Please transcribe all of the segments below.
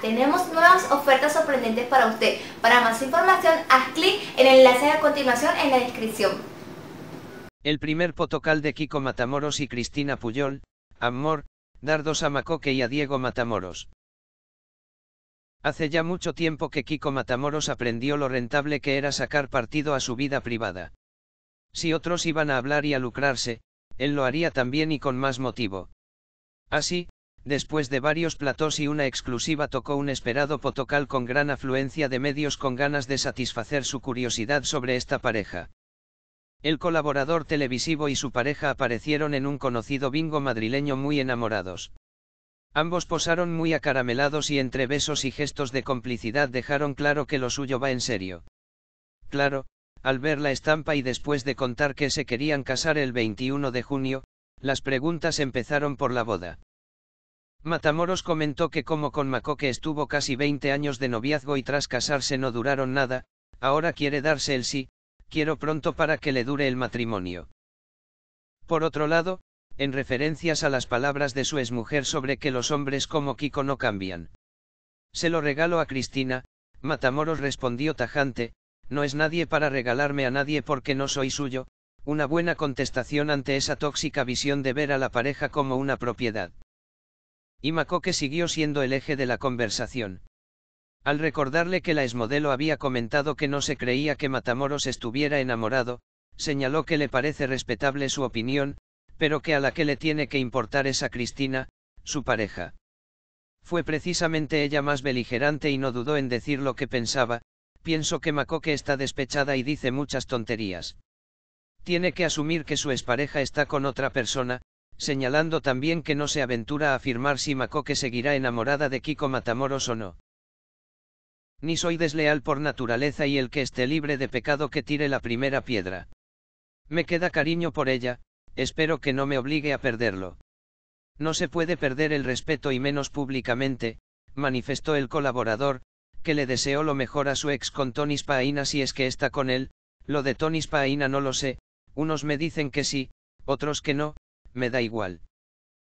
tenemos nuevas ofertas sorprendentes para usted. Para más información, haz clic en el enlace a continuación en la descripción. El primer potocal de Kiko Matamoros y Cristina Puyol, Amor, Dardos a Macoque y a Diego Matamoros. Hace ya mucho tiempo que Kiko Matamoros aprendió lo rentable que era sacar partido a su vida privada. Si otros iban a hablar y a lucrarse, él lo haría también y con más motivo. Así, Después de varios platos y una exclusiva tocó un esperado potocal con gran afluencia de medios con ganas de satisfacer su curiosidad sobre esta pareja. El colaborador televisivo y su pareja aparecieron en un conocido bingo madrileño muy enamorados. Ambos posaron muy acaramelados y entre besos y gestos de complicidad dejaron claro que lo suyo va en serio. Claro, al ver la estampa y después de contar que se querían casar el 21 de junio, las preguntas empezaron por la boda. Matamoros comentó que como con Macoque estuvo casi 20 años de noviazgo y tras casarse no duraron nada, ahora quiere darse el sí, quiero pronto para que le dure el matrimonio. Por otro lado, en referencias a las palabras de su exmujer sobre que los hombres como Kiko no cambian. Se lo regalo a Cristina, Matamoros respondió tajante, no es nadie para regalarme a nadie porque no soy suyo, una buena contestación ante esa tóxica visión de ver a la pareja como una propiedad. Y Macoque siguió siendo el eje de la conversación. Al recordarle que la Esmodelo había comentado que no se creía que Matamoros estuviera enamorado, señaló que le parece respetable su opinión, pero que a la que le tiene que importar es a Cristina, su pareja. Fue precisamente ella más beligerante y no dudó en decir lo que pensaba, pienso que Macoque está despechada y dice muchas tonterías. Tiene que asumir que su expareja está con otra persona, señalando también que no se aventura a afirmar si que seguirá enamorada de Kiko Matamoros o no. Ni soy desleal por naturaleza y el que esté libre de pecado que tire la primera piedra. Me queda cariño por ella, espero que no me obligue a perderlo. No se puede perder el respeto y menos públicamente, manifestó el colaborador, que le deseó lo mejor a su ex con Tony Spaina si es que está con él, lo de Tony Spaina no lo sé, unos me dicen que sí, otros que no, me da igual.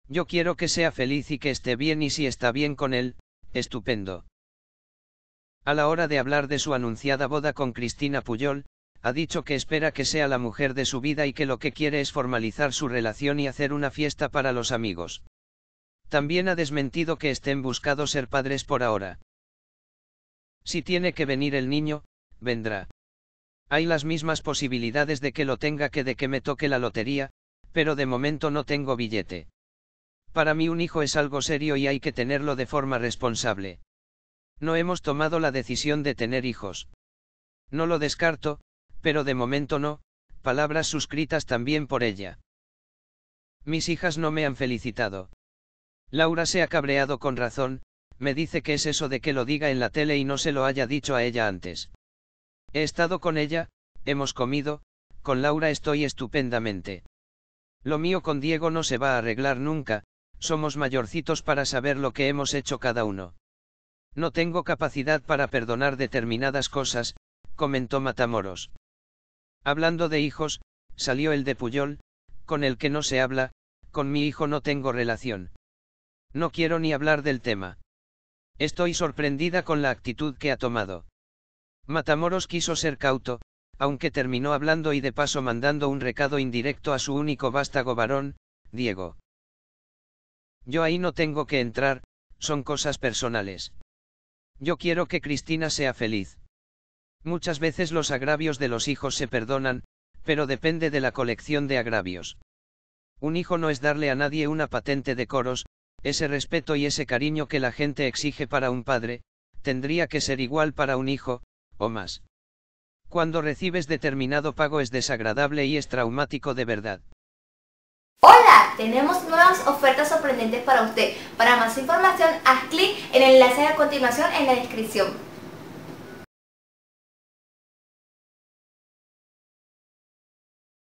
Yo quiero que sea feliz y que esté bien y si está bien con él, estupendo. A la hora de hablar de su anunciada boda con Cristina Puyol, ha dicho que espera que sea la mujer de su vida y que lo que quiere es formalizar su relación y hacer una fiesta para los amigos. También ha desmentido que estén buscados ser padres por ahora. Si tiene que venir el niño, vendrá. Hay las mismas posibilidades de que lo tenga que de que me toque la lotería, pero de momento no tengo billete. Para mí un hijo es algo serio y hay que tenerlo de forma responsable. No hemos tomado la decisión de tener hijos. No lo descarto, pero de momento no, palabras suscritas también por ella. Mis hijas no me han felicitado. Laura se ha cabreado con razón, me dice que es eso de que lo diga en la tele y no se lo haya dicho a ella antes. He estado con ella, hemos comido, con Laura estoy estupendamente. Lo mío con Diego no se va a arreglar nunca, somos mayorcitos para saber lo que hemos hecho cada uno. No tengo capacidad para perdonar determinadas cosas, comentó Matamoros. Hablando de hijos, salió el de Puyol, con el que no se habla, con mi hijo no tengo relación. No quiero ni hablar del tema. Estoy sorprendida con la actitud que ha tomado. Matamoros quiso ser cauto, aunque terminó hablando y de paso mandando un recado indirecto a su único vástago varón, Diego. Yo ahí no tengo que entrar, son cosas personales. Yo quiero que Cristina sea feliz. Muchas veces los agravios de los hijos se perdonan, pero depende de la colección de agravios. Un hijo no es darle a nadie una patente de coros, ese respeto y ese cariño que la gente exige para un padre, tendría que ser igual para un hijo, o más. Cuando recibes determinado pago es desagradable y es traumático de verdad. Hola, tenemos nuevas ofertas sorprendentes para usted. Para más información, haz clic en el enlace a continuación en la descripción.